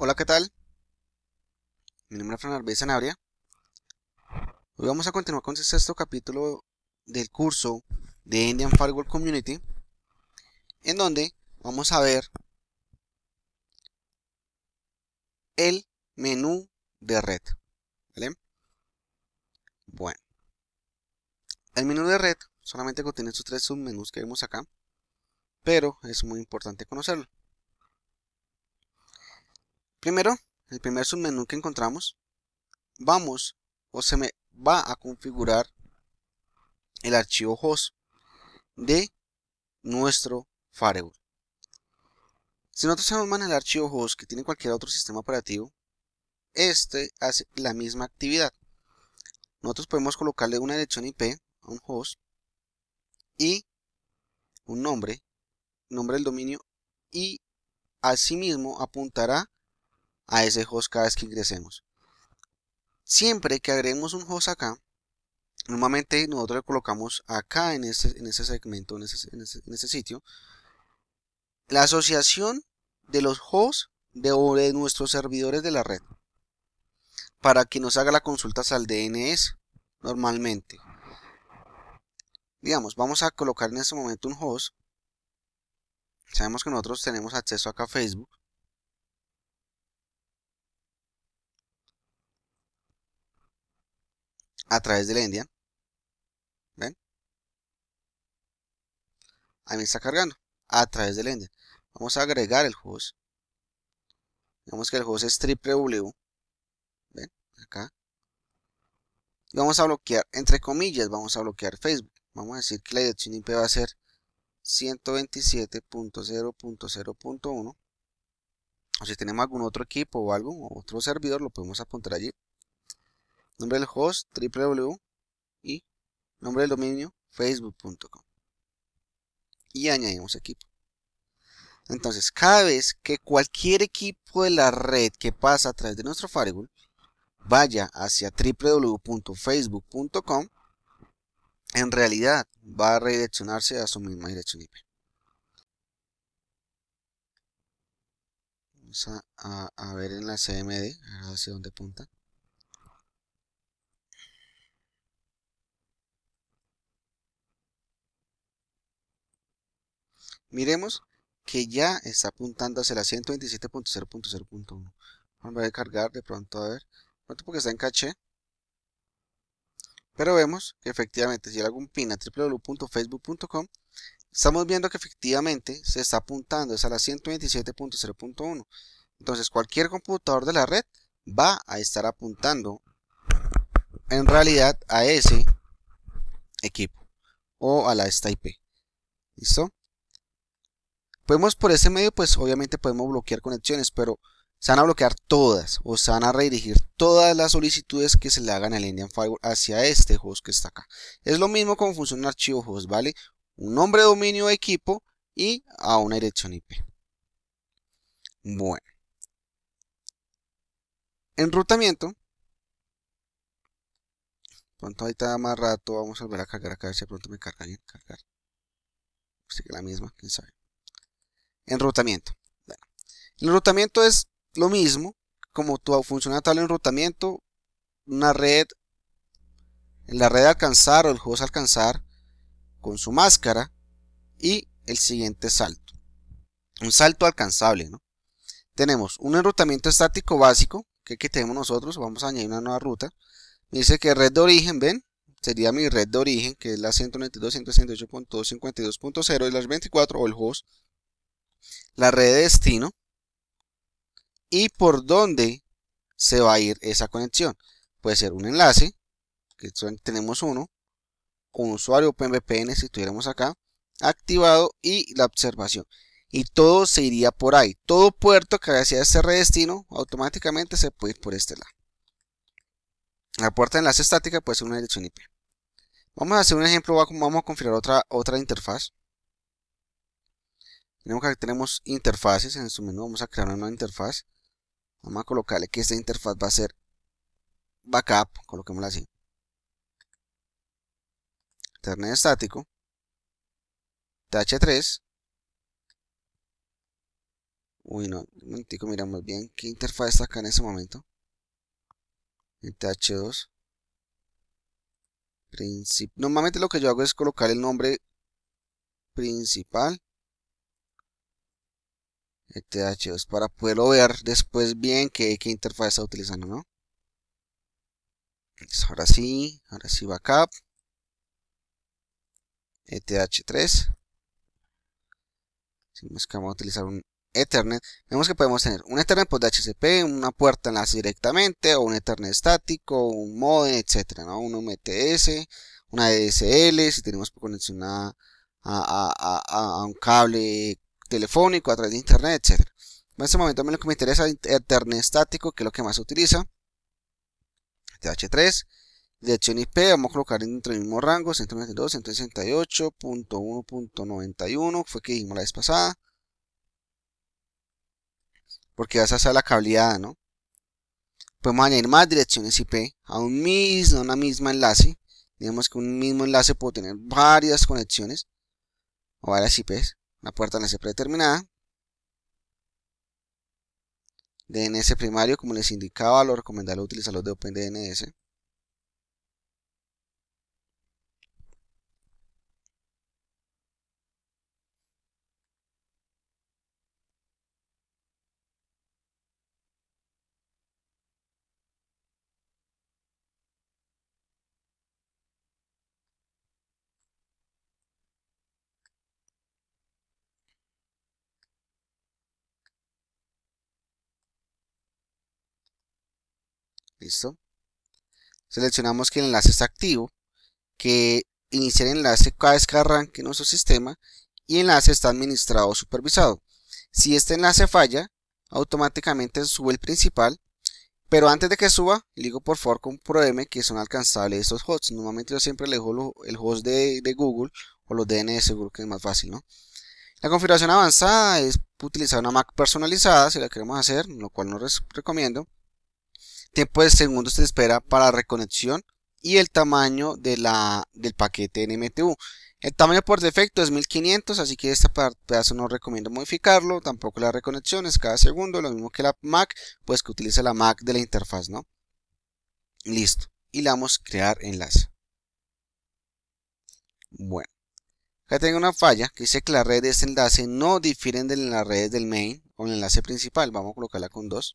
Hola, ¿qué tal? Mi nombre es Fran Arbez Sanabria. Hoy vamos a continuar con el sexto capítulo del curso de Indian Firewall Community, en donde vamos a ver el menú de red. Bueno. El menú de red solamente contiene estos tres submenús que vemos acá, pero es muy importante conocerlo. Primero, el primer submenú que encontramos, vamos o se me va a configurar el archivo host de nuestro firewall. Si nosotros manejamos al el archivo host que tiene cualquier otro sistema operativo, este hace la misma actividad. Nosotros podemos colocarle una dirección IP a un host y un nombre, nombre del dominio y asimismo apuntará a ese host cada vez que ingresemos. Siempre que agreguemos un host acá, normalmente nosotros le colocamos acá en este, este ese segmento, en ese sitio, la asociación de los hosts de, de nuestros servidores de la red para que nos haga la consultas al DNS normalmente. Digamos, vamos a colocar en este momento un host. Sabemos que nosotros tenemos acceso acá a Facebook. a través del la ¿Ven? Ahí me está cargando. A través del endian. Vamos a agregar el host. Digamos que el host es www. ¿Ven? Acá. Y vamos a bloquear, entre comillas, vamos a bloquear Facebook. Vamos a decir que la dirección IP va a ser 127.0.0.1 o si tenemos algún otro equipo o algún otro servidor, lo podemos apuntar allí nombre del host www y nombre del dominio facebook.com y añadimos equipo. Entonces, cada vez que cualquier equipo de la red que pasa a través de nuestro firewall vaya hacia www.facebook.com, en realidad va a redireccionarse a su misma dirección IP. Vamos a, ver en la CMD, hacia dónde apunta. Miremos que ya está apuntando hacia la 127.0.0.1. voy a descargar de pronto a ver. cuánto porque está en caché. Pero vemos que efectivamente, si hago un pin a www.facebook.com, estamos viendo que efectivamente se está apuntando es a la 127.0.1. Entonces, cualquier computador de la red va a estar apuntando en realidad a ese equipo o a la esta IP. ¿Listo? podemos por ese medio, pues obviamente podemos bloquear conexiones, pero se van a bloquear todas o se van a redirigir todas las solicitudes que se le hagan al Indian Firewall hacia este host que está acá. Es lo mismo como funciona un archivo host, ¿vale? Un nombre dominio equipo y a una dirección IP. Bueno. Enrutamiento. Pronto ahorita más rato vamos a volver a cargar acá, a ver si pronto me carga bien. Cargar. Sigue la misma, quién sabe enrutamiento. el enrutamiento es lo mismo, como tu, funciona tal enrutamiento, una red, la red alcanzar o el host alcanzar con su máscara y el siguiente salto. Un salto alcanzable, ¿no? Tenemos un enrutamiento estático básico, que aquí tenemos nosotros, vamos a añadir una nueva ruta. Me dice que red de origen, ven, sería mi red de origen, que es la 192.168.252.0 y las 24 o el host la red de destino y por dónde se va a ir esa conexión. Puede ser un enlace, que tenemos uno, Un usuario PMVPN si tuviéramos acá, activado y la observación. Y todo se iría por ahí. Todo puerto que hacia este destino automáticamente se puede ir por este lado. La puerta de enlace estática puede ser una dirección IP. Vamos a hacer un ejemplo, vamos a configurar otra, otra interfaz tenemos que tenemos interfaces en su menú vamos a crear una nueva interfaz vamos a colocarle que esta interfaz va a ser backup coloquémosla así internet estático th3 uy no un momentico miramos bien qué interfaz está acá en ese momento th2 normalmente lo que yo hago es colocar el nombre principal eth para poderlo ver después bien qué, interfaz está utilizando, ¿no? ahora sí, ahora sí backup. ETH3. Vemos que vamos a utilizar un Ethernet. Vemos que podemos tener un Ethernet por pues, DHCP, una puerta enlace directamente, o un Ethernet estático, un mode etc, ¿no? Un MTS, una DSL, si tenemos conexión a, a, a, a un cable telefónico, a través de internet, etc. En este momento lo que me interesa es Ethernet estático, que es lo que más se utiliza. TH3. Dirección IP, vamos a colocar dentro del mismo rango, 192.168.1.91, fue que dijimos la vez pasada. Porque vas a hacer la cableada, ¿no? Podemos añadir más direcciones IP a un mismo, a una misma enlace. Digamos que un mismo enlace puede tener varias conexiones o varias IPs. La puerta NS predeterminada, DNS primario, como les indicaba, lo recomendable utilizar los de OpenDNS. ¿Listo? Seleccionamos que el enlace está activo, que inicia el enlace cada vez que arranque nuestro sistema y el enlace está administrado o supervisado. Si este enlace falla, automáticamente sube el principal, pero antes de que suba, le digo por favor compruébeme que son alcanzables estos hosts. Normalmente yo siempre le el host de, de Google o los DNS, seguro que es más fácil, ¿no? La configuración avanzada es utilizar una Mac personalizada si la queremos hacer, lo cual no recomiendo tiempo de segundos se espera para reconexión y el tamaño de la, del paquete NMTU. El tamaño por defecto es 1500, así que este pedazo no recomiendo modificarlo, tampoco reconexión reconexiones cada segundo, lo mismo que la Mac, pues que utiliza la Mac de la interfaz, ¿no? Listo. Y le damos crear enlace. Bueno. Acá tengo una falla que dice que las redes de este enlace no difieren de las redes del main o el enlace principal. Vamos a colocarla con 2.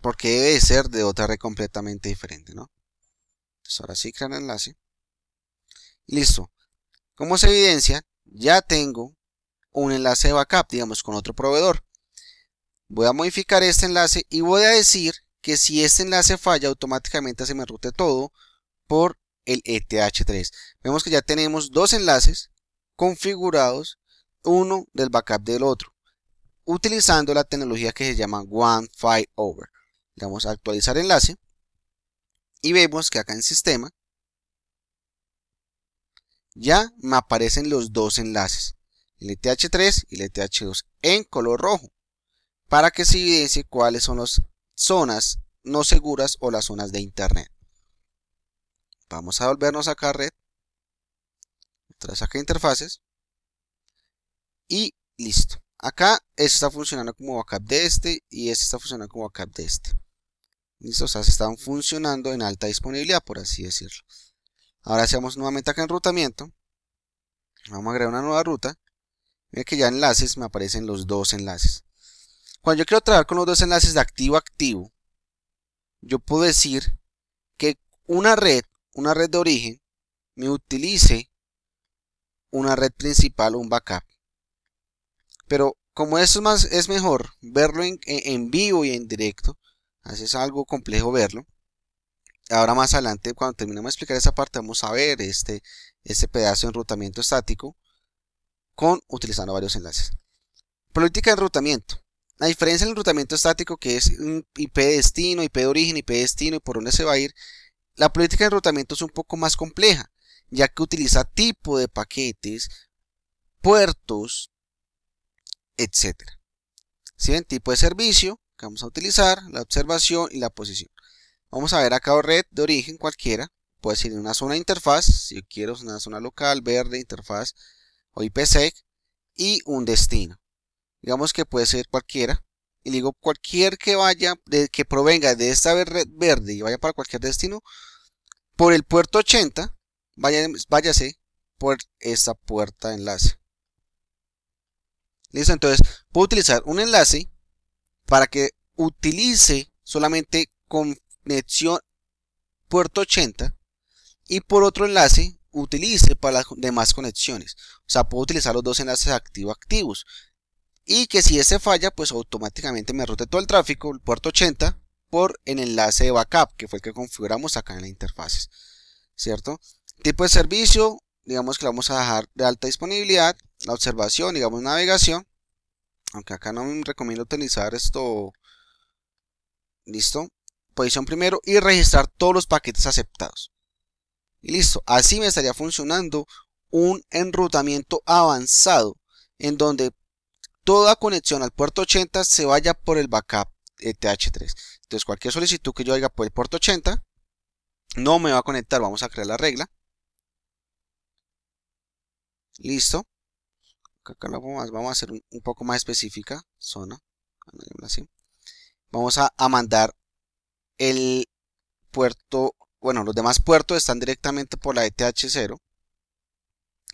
porque debe ser de otra red completamente diferente, ¿no? Entonces ahora sí crear enlace. Listo. Como se evidencia, ya tengo un enlace de backup, digamos, con otro proveedor. Voy a modificar este enlace y voy a decir que si este enlace falla, automáticamente se me rute todo por el ETH3. Vemos que ya tenemos dos enlaces configurados, uno del backup del otro, utilizando la tecnología que se llama One File Over. Le damos a actualizar enlace y vemos que acá en sistema ya me aparecen los dos enlaces, el ETH3 y el ETH2 en color rojo, para que se evidencie cuáles son las zonas no seguras o las zonas de internet. Vamos a volvernos acá a red, vez acá interfaces y listo. Acá esto está funcionando como backup de este y esto está funcionando como backup de este. ¿Listo? están funcionando en alta disponibilidad, por así decirlo. Ahora hacemos nuevamente acá enrutamiento. Vamos a agregar una nueva ruta. Mira que ya enlaces me aparecen los dos enlaces. Cuando yo quiero trabajar con los dos enlaces de activo a activo, yo puedo decir que una red, una red de origen, me utilice una red principal o un backup. Pero como eso es, más, es mejor verlo en, en vivo y en directo, Así es algo complejo verlo. Ahora más adelante, cuando terminemos de explicar esa parte, vamos a ver este, este pedazo de enrutamiento estático con, utilizando varios enlaces. Política de enrutamiento. La diferencia del enrutamiento estático, que es IP de destino, IP de origen, IP destino y por dónde se va a ir, la política de enrutamiento es un poco más compleja, ya que utiliza tipo de paquetes, puertos, etc. Si ven, tipo de servicio, que vamos a utilizar, la observación y la posición. Vamos a ver acá red de origen cualquiera, puede ser una zona de interfaz, si yo quiero una zona local, verde, interfaz o IPsec, y un destino. Digamos que puede ser cualquiera, y digo cualquier que vaya, de, que provenga de esta red verde y vaya para cualquier destino, por el puerto 80, vaya, váyase por esta puerta de enlace. Listo, entonces puedo utilizar un enlace para que utilice solamente conexión puerto 80 y por otro enlace utilice para las demás conexiones. O sea, puedo utilizar los dos enlaces activo-activos. Y que si ese falla, pues automáticamente me rote todo el tráfico, el puerto 80, por el enlace de backup, que fue el que configuramos acá en la interfaces. ¿Cierto? Tipo de servicio, digamos que lo vamos a dejar de alta disponibilidad. La observación, digamos navegación aunque acá no me recomiendo utilizar esto, listo, posición primero y registrar todos los paquetes aceptados. Y listo, así me estaría funcionando un enrutamiento avanzado en donde toda conexión al puerto 80 se vaya por el backup th 3 Entonces cualquier solicitud que yo haga por el puerto 80 no me va a conectar, vamos a crear la regla. Listo vamos a hacer un, poco más específica, zona, así. Vamos a, mandar el puerto, bueno, los demás puertos están directamente por la ETH0,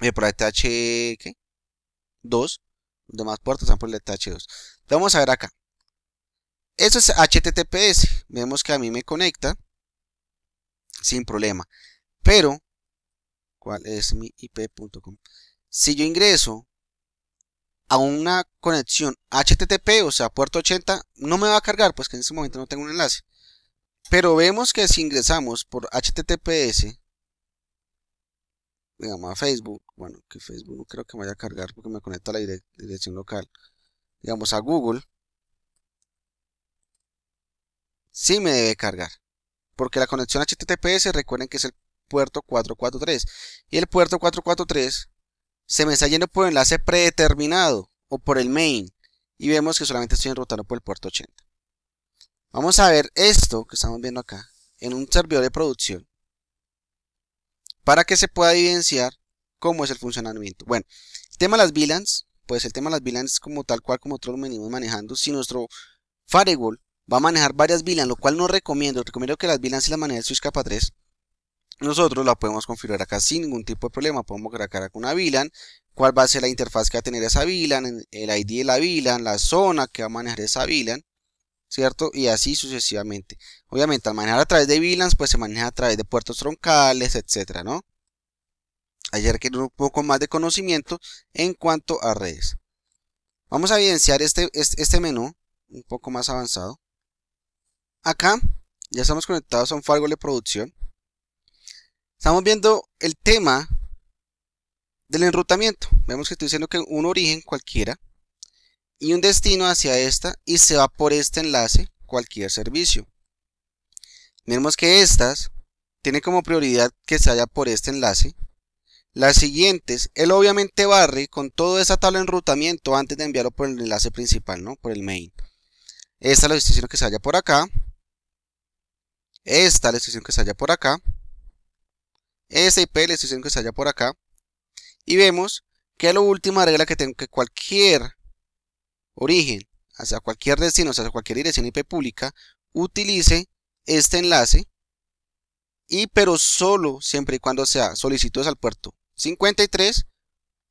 eh, por la ETH, 2, los demás puertos están por la ETH2. Vamos a ver acá. Eso es HTTPS, vemos que a mí me conecta sin problema, pero, ¿cuál es mi IP.com? Si yo ingreso a una conexión HTTP, o sea, puerto 80, no me va a cargar, pues que en ese momento no tengo un enlace. Pero vemos que si ingresamos por HTTPS, digamos a Facebook, bueno, que Facebook no creo que vaya a cargar porque me conecta a la dirección local, digamos a Google, sí me debe cargar. Porque la conexión HTTPS, recuerden que es el puerto 443. Y el puerto 443 se me está yendo por el enlace predeterminado o por el main y vemos que solamente estoy enrutando por el puerto 80. Vamos a ver esto que estamos viendo acá en un servidor de producción para que se pueda evidenciar cómo es el funcionamiento. Bueno, el tema de las VLANs, pues el tema de las VLANs es como tal cual como nosotros lo venimos manejando. Si nuestro firewall va a manejar varias VLANs, lo cual no recomiendo, recomiendo que las VLANs se las maneje el Switch 3, nosotros la podemos configurar acá sin ningún tipo de problema. Podemos crear acá una VLAN, cuál va a ser la interfaz que va a tener esa VLAN, el ID de la VLAN, la zona que va a manejar esa VLAN, ¿cierto? Y así sucesivamente. Obviamente, al manejar a través de VLANs, pues se maneja a través de puertos troncales, etcétera, ¿no? Ayer que un poco más de conocimiento en cuanto a redes. Vamos a evidenciar este, este, menú un poco más avanzado. Acá ya estamos conectados a un Fargo de producción Estamos viendo el tema del enrutamiento. Vemos que estoy diciendo que un origen cualquiera y un destino hacia esta y se va por este enlace cualquier servicio. Vemos que estas tiene como prioridad que se vaya por este enlace. Las siguientes, él obviamente barre con toda esa tabla de enrutamiento antes de enviarlo por el enlace principal, ¿no? Por el main. Esta la estoy que se vaya por acá. Esta la estoy que se vaya por acá. Esta IP le estoy diciendo que está allá por acá. Y vemos que la última regla que tengo que cualquier origen hacia cualquier destino, hacia cualquier dirección IP pública, utilice este enlace y pero solo siempre y cuando sea solicitudes al puerto 53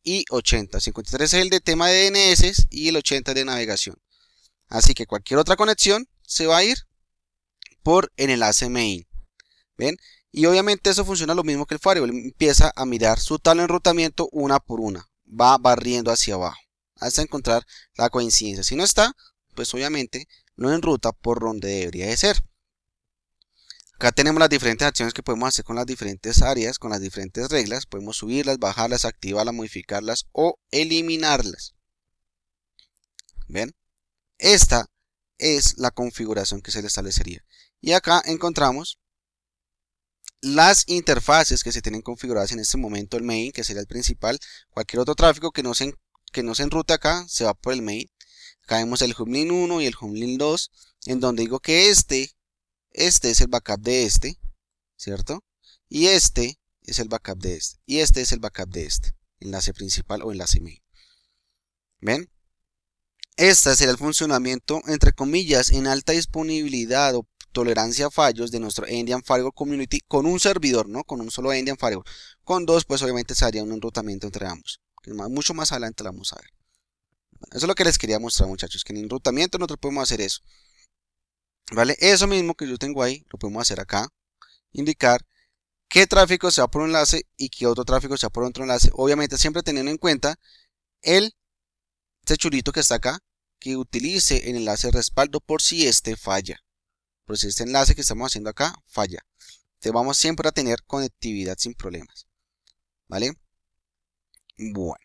y 80. 53 es el de tema de DNS y el 80 de navegación. Así que cualquier otra conexión se va a ir por el enlace main. ¿Ven? Y obviamente eso funciona lo mismo que el firewall, empieza a mirar su tal enrutamiento una por una, va barriendo hacia abajo hasta encontrar la coincidencia. Si no está, pues obviamente no enruta por donde debería de ser. Acá tenemos las diferentes acciones que podemos hacer con las diferentes áreas, con las diferentes reglas. Podemos subirlas, bajarlas, activarlas, modificarlas o eliminarlas. ¿Ven? Esta es la configuración que se le establecería. Y acá encontramos las interfaces que se tienen configuradas en este momento, el main, que sería el principal, cualquier otro tráfico que no se, que no se acá, se va por el main. Acá vemos el Humlin 1 y el Humlin 2, en donde digo que este, este es el backup de este, ¿cierto? Y este es el backup de este, y este es el backup de este, enlace principal o enlace main. ¿Ven? Este será el funcionamiento, entre comillas, en alta disponibilidad o tolerancia a fallos de nuestro Indian Firewall Community con un servidor, ¿no? Con un solo Indian Firewall. Con dos, pues obviamente se haría un enrutamiento entre ambos. mucho más adelante lo vamos a ver. eso es lo que les quería mostrar, muchachos. Que en enrutamiento nosotros podemos hacer eso. ¿Vale? Eso mismo que yo tengo ahí, lo podemos hacer acá. Indicar qué tráfico se va por un enlace y qué otro tráfico se va por otro enlace. Obviamente siempre teniendo en cuenta el este que está acá, que utilice el enlace de respaldo por si este falla. Por si este enlace que estamos haciendo acá falla, entonces vamos siempre a tener conectividad sin problemas. ¿Vale? Bueno.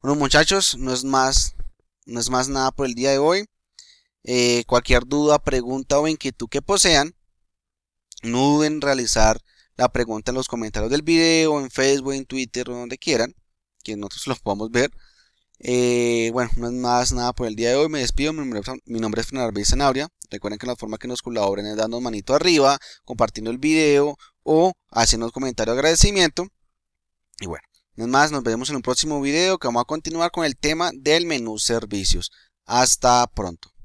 Bueno muchachos, no es más, no es más nada por el día de hoy. Eh, cualquier duda, pregunta o inquietud que posean, no duden en realizar la pregunta en los comentarios del video, en Facebook, en Twitter o donde quieran, que nosotros los podamos ver. Eh, bueno, no es más nada por el día de hoy. Me despido. Mi nombre, es Fernando Zanabria. Recuerden que la forma que nos colaboren es dando manito arriba, compartiendo el video o haciendo un comentario de agradecimiento. Y bueno, no es más, nos vemos en un próximo video que vamos a continuar con el tema del menú servicios. Hasta pronto.